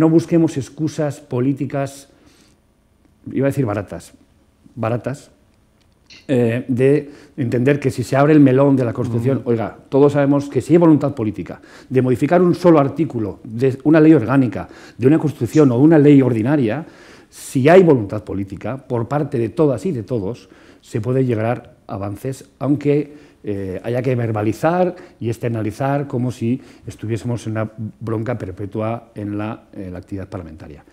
No busquemos excusas políticas, iba a decir baratas, baratas, eh, de entender que si se abre el melón de la Constitución, oiga, todos sabemos que si hay voluntad política de modificar un solo artículo de una ley orgánica, de una Constitución o de una ley ordinaria, si hay voluntad política por parte de todas y de todos, se puede llegar avances, aunque eh, haya que verbalizar y externalizar como si estuviésemos en una bronca perpetua en la actividad parlamentaria.